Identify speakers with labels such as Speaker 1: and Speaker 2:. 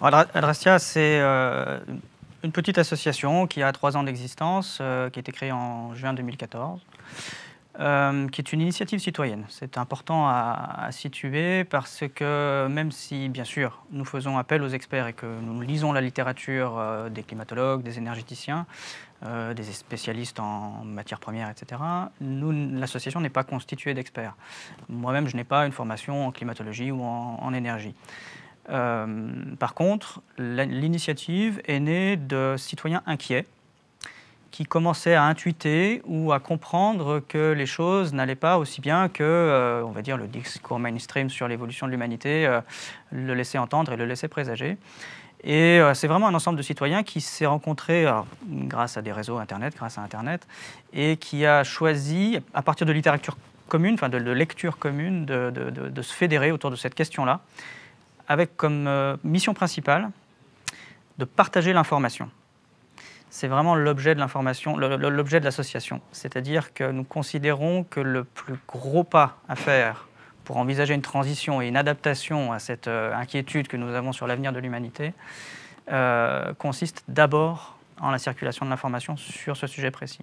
Speaker 1: Adrastia, c'est euh, une petite association qui a trois ans d'existence, euh, qui a été créée en juin 2014. Euh, qui est une initiative citoyenne. C'est important à, situer parce que même si, bien sûr, nous faisons appel aux experts et que nous lisons la littérature des climatologues, des énergéticiens, des spécialistes en matières premières, etc., l'association n'est pas constituée d'experts. Moi-même, je n'ai pas une formation en climatologie ou en énergie. Euh, par contre, l'initiative est née de citoyens inquiets qui commençaient à intuiter ou à comprendre que les choses n'allaient pas aussi bien que, euh, on va dire, le discours mainstream sur l'évolution de l'humanité euh, le laissait entendre et le laissait présager. Et c'est vraiment un ensemble de citoyens qui s'est rencontré grâce à des réseaux Internet, grâce à Internet, et qui a choisi, à partir de littérature commune, enfin de, lecture commune, de, se fédérer autour de cette question-là avec comme euh, mission principale de partager l'information. C'est vraiment l'objet de l'information, l'objet de l'association. C'est-à-dire que nous considérons que le plus gros pas à faire pour envisager une transition et une adaptation à cette euh, inquiétude que nous avons sur l'avenir de l'humanité euh, consiste d'abord en la circulation de l'information sur ce sujet précis.